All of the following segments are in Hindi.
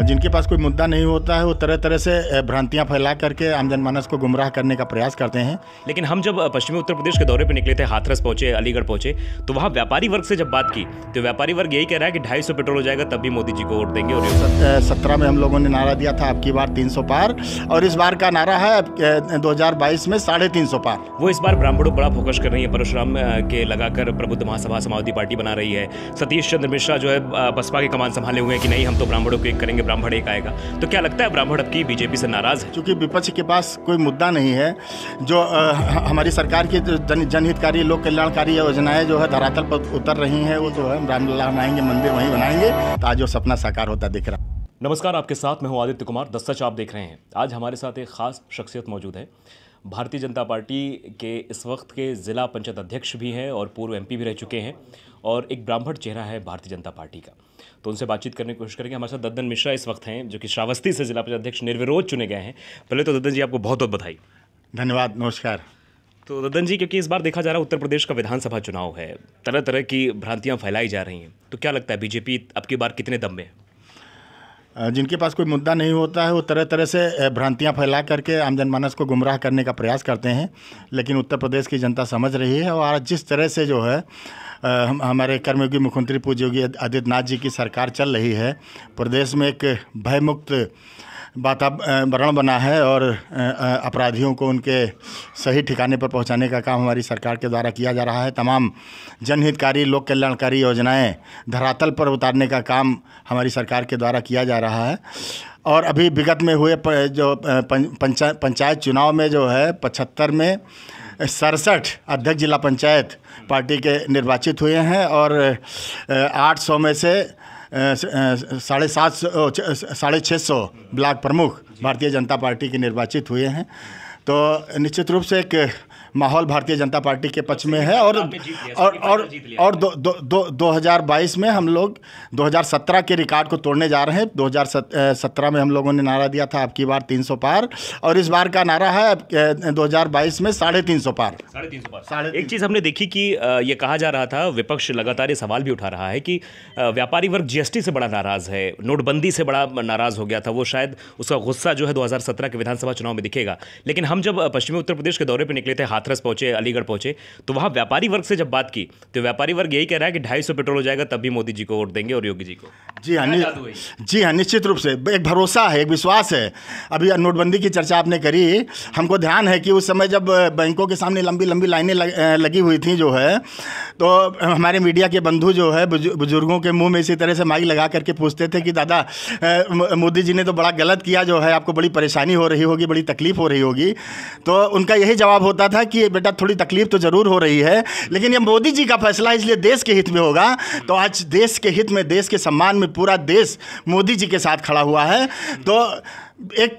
जिनके पास कोई मुद्दा नहीं होता है वो तरह तरह से भ्रांतियां फैला करके आम जनमानस को गुमराह करने का प्रयास करते हैं लेकिन हम जब पश्चिमी उत्तर प्रदेश के दौरे पर निकले थे हाथरस पहुंचे अलीगढ़ पहुंचे तो वहाँ व्यापारी वर्ग से जब बात की तो व्यापारी वर्ग यही कह रहा है कि ढाई सौ पेट्रोल हो जाएगा तब भी मोदी जी को वोट देंगे और सत्रह में हम लोगों ने नारा दिया था आपकी बार तीन पार और इस बार का नारा है दो में साढ़े पार वो इस बार ब्राह्मणों बड़ा फोकस कर रही है परशुराम के लगाकर प्रबुद्ध महासभा समाजवादी पार्टी बना रही है सतीश चंद्र मिश्रा जो है बसपा के कमान संभाले हुए हैं कि नहीं हम तो ब्राह्मणों को एक करेंगे कि ब्राह्मण एक आएगा तो क्या लगता है ब्राह्मण अब की बीजेपी से नाराज है क्योंकि विपक्ष के पास कोई मुद्दा नहीं है जो आ, हमारी सरकार की जन, जनहितकारी लोक कल्याणकारी योजनाएं जो है धरातल पर उतर रही हैं वो जो है रामलला बनाएंगे मंदिर वहीं बनाएंगे तो आज जो सपना साकार होता दिख रहा नमस्कार आपके साथ मैं हूँ आदित्य कुमार दस्तच आप देख रहे हैं आज हमारे साथ एक खास शख्सियत मौजूद है भारतीय जनता पार्टी के इस वक्त के ज़िला पंचायत अध्यक्ष भी हैं और पूर्व एमपी भी रह चुके हैं और एक ब्राह्मण चेहरा है भारतीय जनता पार्टी का तो उनसे बातचीत करने की कोशिश करेंगे हमारे साथ दद्दन मिश्रा इस वक्त हैं जो कि श्रावस्ती से जिला पंचायत अध्यक्ष निर्विरोध चुने गए हैं पहले तो दद्दन जी आपको बहुत बहुत बधाई धन्यवाद नमस्कार तो ददन जी क्योंकि इस बार देखा जा रहा है उत्तर प्रदेश का विधानसभा चुनाव है तरह तरह की भ्रांतियाँ फैलाई जा रही हैं तो क्या लगता है बीजेपी अब की बार कितने दम में है जिनके पास कोई मुद्दा नहीं होता है वो तरह तरह से भ्रांतियां फैला करके आम जनमानस को गुमराह करने का प्रयास करते हैं लेकिन उत्तर प्रदेश की जनता समझ रही है और आज जिस तरह से जो है हम हमारे कर्मयोगी मुख्यमंत्री पूज्य योगी आदित्यनाथ जी की सरकार चल रही है प्रदेश में एक भयमुक्त वातावरण बना है और अपराधियों को उनके सही ठिकाने पर पहुंचाने का काम हमारी सरकार के द्वारा किया जा रहा है तमाम जनहितकारी लोक कल्याणकारी योजनाएं धरातल पर उतारने का काम हमारी सरकार के द्वारा किया जा रहा है और अभी विगत में हुए जो पंचा पंचायत चुनाव में जो है पचहत्तर में सड़सठ अध्यक्ष जिला पंचायत पार्टी के निर्वाचित हुए हैं और 800 में से साढ़े सात सौ साढ़े छः सौ ब्लॉक प्रमुख भारतीय जनता पार्टी के निर्वाचित हुए हैं तो निश्चित रूप से एक माहौल भारतीय जनता पार्टी के पक्ष में है और और और और दो दो हज़ार बाईस में हम लोग 2017 के रिकॉर्ड को तोड़ने जा रहे हैं 2017 में हम लोगों ने नारा दिया था आपकी बार 300 पार और इस बार का नारा है 2022 में साढ़े तीन सौ पार साढ़े तीन सौ पार एक चीज़ हमने देखी कि ये कहा जा रहा था विपक्ष लगातार ये सवाल भी उठा रहा है कि व्यापारी वर्ग जी से बड़ा नाराज़ है नोटबंदी से बड़ा नाराज़ हो गया था वो शायद उसका गुस्सा जो है दो के विधानसभा चुनाव में दिखेगा लेकिन हम जब पश्चिमी उत्तर प्रदेश के दौरे पर निकले थे हाथरस पहुंचे अलीगढ़ पहुंचे तो वहाँ व्यापारी वर्ग से जब बात की तो व्यापारी वर्ग यही कह रहा है कि ढाई सौ पेट्रोल हो जाएगा तब भी मोदी जी को वोट देंगे और योगी जी को जी हाँ जी हाँ निश्चित रूप से एक भरोसा है एक विश्वास है अभी नोटबंदी की चर्चा आपने करी हमको ध्यान है कि उस समय जब बैंकों के सामने लंबी लंबी लाइनें लगी हुई थी जो है तो हमारे मीडिया के बंधु जो है बुजुर्गों के मुंह में इसी तरह से माइक लगा करके पूछते थे कि दादा मोदी जी ने तो बड़ा गलत किया जो है आपको बड़ी परेशानी हो रही होगी बड़ी तकलीफ हो रही होगी तो उनका यही जवाब होता था कि बेटा थोड़ी तकलीफ तो ज़रूर हो रही है लेकिन ये मोदी जी का फैसला इसलिए देश के हित में होगा तो आज देश के हित में देश के सम्मान में पूरा देश मोदी जी के साथ खड़ा हुआ है तो एक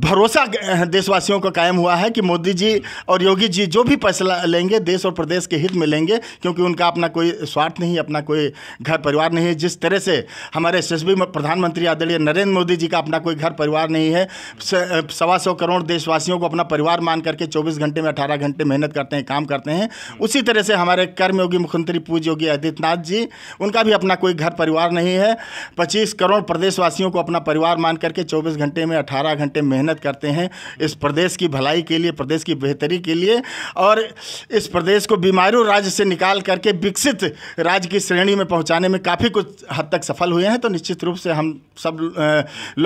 भरोसा देशवासियों का कायम हुआ है कि मोदी जी और योगी जी जो भी फैसला लेंगे देश और प्रदेश के हित में लेंगे क्योंकि उनका अपना कोई स्वार्थ नहीं अपना कोई घर परिवार नहीं है जिस तरह से हमारे यशस्वी प्रधानमंत्री आदरणीय नरेंद्र मोदी जी का अपना कोई घर परिवार नहीं है सवा सौ करोड़ देशवासियों को अपना परिवार मान करके चौबीस घंटे में अठारह घंटे मेहनत करते हैं काम करते हैं उसी तरह से हमारे कर्मयोगी मुख्यमंत्री पूज्य योगी आदित्यनाथ जी उनका भी अपना कोई घर परिवार नहीं है पच्चीस करोड़ प्रदेशवासियों को अपना परिवार मान करके चौबीस घंटे घंटे में अठारह घंटे मेहनत करते हैं इस प्रदेश की भलाई के लिए प्रदेश की बेहतरी के लिए और इस प्रदेश को बीमारू राज्य से निकाल करके विकसित राज्य की श्रेणी में पहुँचाने में काफ़ी कुछ हद तक सफल हुए हैं तो निश्चित रूप से हम सब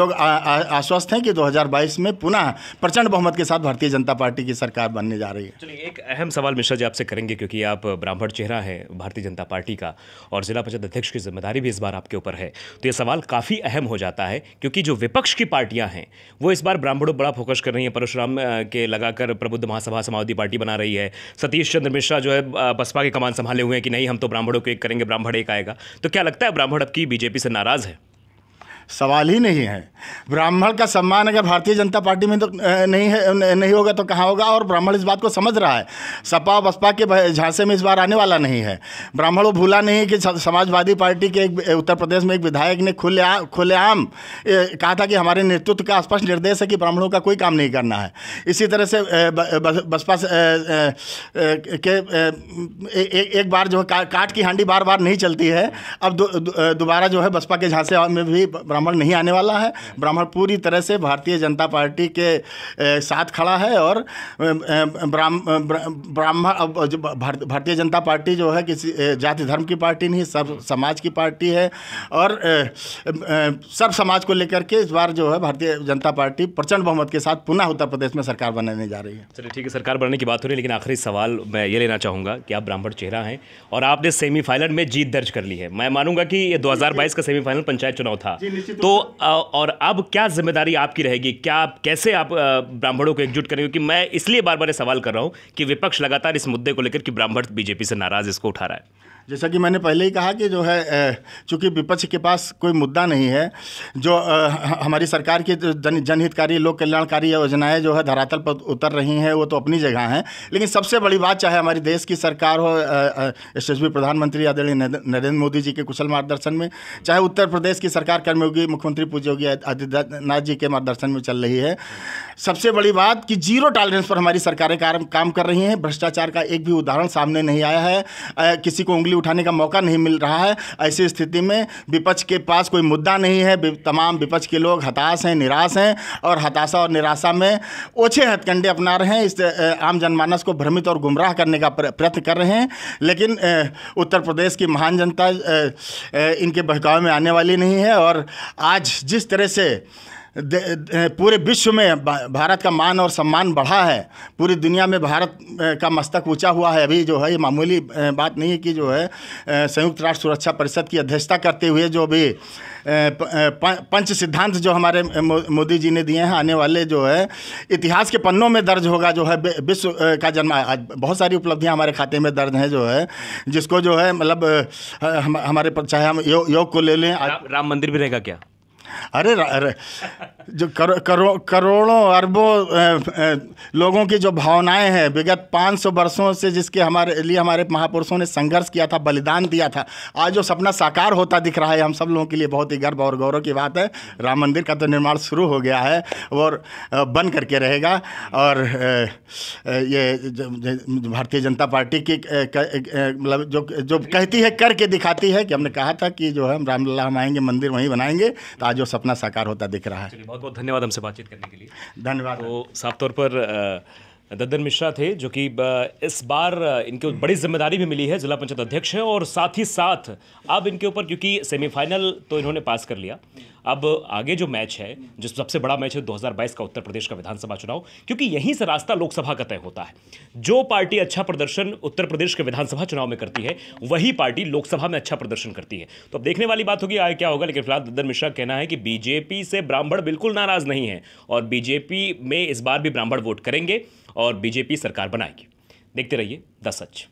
लोग आश्वस्त हैं कि 2022 में पुनः प्रचंड बहुमत के साथ भारतीय जनता पार्टी की सरकार बनने जा रही है चलिए एक अहम सवाल मिश्रा जी आपसे करेंगे क्योंकि आप ब्राह्मण चेहरा है भारतीय जनता पार्टी का और जिला परिषद अध्यक्ष की जिम्मेदारी भी इस बार आपके ऊपर है तो ये सवाल काफ़ी अहम हो जाता है क्योंकि जो विपक्ष की पार्टी पार्टियां हैं वो इस बार ब्राह्मणों बड़ा फोकस कर रही हैं परशुराम के लगाकर प्रबुद्ध महासभा समाजवादी पार्टी बना रही है सतीश चंद्र मिश्रा जो है बसपा के कमान संभाले हुए हैं कि नहीं हम तो ब्राह्मणों को एक करेंगे ब्राह्मण एक आएगा तो क्या लगता है ब्राह्मण अब की बीजेपी से नाराज़ है सवाल ही नहीं है ब्राह्मण का सम्मान अगर भारतीय जनता पार्टी में तो नहीं है नहीं होगा तो कहाँ होगा और ब्राह्मण इस बात को समझ रहा है सपा बसपा के झांसे में इस बार आने वाला नहीं है ब्राह्मण वो भूला नहीं है कि समाजवादी पार्टी के एक उत्तर प्रदेश में एक विधायक ने खुले आ, खुलेआम कहा था कि हमारे नेतृत्व का स्पष्ट निर्देश है कि ब्राह्मणों का कोई काम नहीं करना है इसी तरह से बसपा के एक बार जो काट की हांडी बार बार नहीं चलती है अब दोबारा जो है बसपा के झांसे में भी ब्राह्मण नहीं आने वाला है ब्राह्मण पूरी तरह से भारतीय जनता पार्टी के साथ खड़ा है और ब्राह्मण भारतीय जनता पार्टी जो है किसी जाति धर्म की पार्टी नहीं सब समाज की पार्टी है और सब समाज को लेकर के इस बार जो है भारतीय जनता पार्टी प्रचंड बहुमत के साथ पुनः उत्तर प्रदेश में सरकार बनाने जा रही है चलिए ठीक है सरकार बनने की बात हो रही है लेकिन आखिरी सवाल मैं ये लेना चाहूँगा कि आप ब्राह्मण चेहरा हैं और आपने सेमीफाइनल में जीत दर्ज कर ली है मैं मानूंगा कि ये 2022 का सेमीफाइनल पंचायत चुनाव था जी, तो, तो और अब क्या जिम्मेदारी आपकी रहेगी क्या आप कैसे आप ब्राह्मणों को एकजुट करेंगे क्योंकि मैं इसलिए बार बार सवाल कर रहा हूँ कि विपक्ष लगातार इस मुद्दे को लेकर कि ब्राह्मण बीजेपी से नाराज इसको उठा रहा है जैसा कि मैंने पहले ही कहा कि जो है चूंकि विपक्ष के पास कोई मुद्दा नहीं है जो हमारी सरकार की जन जनहितकारी लोक कल्याणकारी योजनाएं जो है धरातल पर उतर रही हैं वो तो अपनी जगह हैं लेकिन सबसे बड़ी बात चाहे हमारे देश की सरकार हो यशस्वी प्रधानमंत्री आदरणीय नरेंद्र मोदी जी के कुशल मार्गदर्शन में चाहे उत्तर प्रदेश की सरकार कर्मयोगी मुख्यमंत्री पूज्य योगी आदित्यनाथ जी के मार्गदर्शन में चल रही है सबसे बड़ी बात कि जीरो टॉलरेंस पर हमारी सरकारें काम कर रही हैं भ्रष्टाचार का एक भी उदाहरण सामने नहीं आया है किसी को उंगली उंगली उठाने का मौका नहीं मिल रहा है ऐसी स्थिति में विपक्ष के पास कोई मुद्दा नहीं है तमाम विपक्ष के लोग हताश हैं निराश हैं और हताशा और निराशा में ओछे हथकंडे अपना रहे हैं इस आम जनमानस को भ्रमित और गुमराह करने का प्रयत्न कर रहे हैं लेकिन उत्तर प्रदेश की महान जनता इनके बहकावे में आने वाली नहीं है और आज जिस तरह से पूरे विश्व में भारत का मान और सम्मान बढ़ा है पूरी दुनिया में भारत का मस्तक ऊंचा हुआ है अभी जो है ये मामूली बात नहीं है कि जो है संयुक्त राष्ट्र सुरक्षा परिषद की अध्यक्षता करते हुए जो भी पंच सिद्धांत जो हमारे मोदी जी ने दिए हैं आने वाले जो है इतिहास के पन्नों में दर्ज होगा जो है विश्व का जन्म आज बहुत सारी उपलब्धियां हमारे खाते में दर्ज हैं जो है जिसको जो है मतलब हम, हमारे चाहे हम यो, योग को ले लें राम मंदिर भी रहेगा क्या अरे अरे जो करो, करो, करोड़ों अरबों लोगों की जो भावनाएं हैं विगत 500 वर्षों से जिसके हमारे लिए हमारे महापुरुषों ने संघर्ष किया था बलिदान दिया था आज जो सपना साकार होता दिख रहा है हम सब लोगों के लिए बहुत ही गर्व और गौरव की बात है राम मंदिर का तो निर्माण शुरू हो गया है और बन करके रहेगा और ये भारतीय जनता पार्टी की मतलब जो जो कहती है करके दिखाती है कि हमने कहा था कि जो है हम रामलला हम आएंगे मंदिर वहीं बनाएंगे तो आज जो सपना साकार होता दिख रहा है बहुत बहुत धन्यवाद हमसे बातचीत करने के लिए धन्यवाद तो साफ तौर पर ददन मिश्रा थे जो कि इस बार इनके बड़ी जिम्मेदारी भी मिली है जिला पंचायत अध्यक्ष हैं और साथ ही साथ अब इनके ऊपर क्योंकि सेमीफाइनल तो इन्होंने पास कर लिया अब आगे जो मैच है जो सबसे बड़ा मैच है 2022 का उत्तर प्रदेश का विधानसभा चुनाव क्योंकि यहीं से रास्ता लोकसभा का तय होता है जो पार्टी अच्छा प्रदर्शन उत्तर प्रदेश के विधानसभा चुनाव में करती है वही पार्टी लोकसभा में अच्छा प्रदर्शन करती है तो अब देखने वाली बात होगी आगे क्या होगा लेकिन फिलहाल ददन मिश्रा कहना है कि बीजेपी से ब्राह्मण बिल्कुल नाराज नहीं है और बीजेपी में इस बार भी ब्राह्मण वोट करेंगे और बीजेपी सरकार बनाएगी देखते रहिए द सच